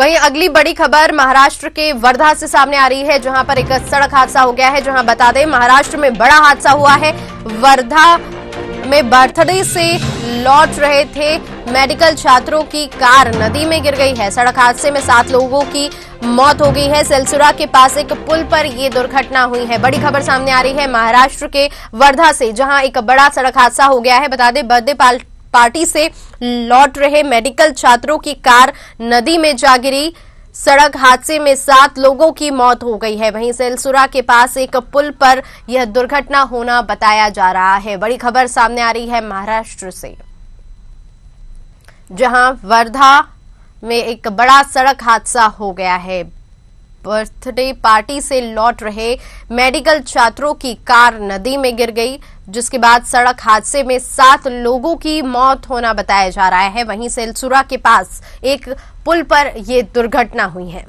वहीं अगली बड़ी खबर महाराष्ट्र के वर्धा से सामने आ रही है जहां पर एक सड़क हादसा हो गया है जहां बता दें महाराष्ट्र में बड़ा हादसा हुआ है वर्धा में बर्थडे से लौट रहे थे मेडिकल छात्रों की कार नदी में गिर गई है सड़क हादसे में सात लोगों की मौत हो गई है सिलसुरा के पास एक पुल पर यह दुर्घटना हुई है बड़ी खबर सामने आ रही है महाराष्ट्र के वर्धा से जहां एक बड़ा सड़क हादसा हो गया है बता दें बर्थडे पार्टी पार्टी से लौट रहे मेडिकल छात्रों की कार नदी में जा गिरी सड़क हादसे में सात लोगों की मौत हो गई है वहीं सेलसुरा के पास एक पुल पर यह दुर्घटना होना बताया जा रहा है बड़ी खबर सामने आ रही है महाराष्ट्र से जहां वर्धा में एक बड़ा सड़क हादसा हो गया है बर्थडे पार्टी से लौट रहे मेडिकल छात्रों की कार नदी में गिर गई जिसके बाद सड़क हादसे में सात लोगों की मौत होना बताया जा रहा है वहीं सेलसुरा के पास एक पुल पर यह दुर्घटना हुई है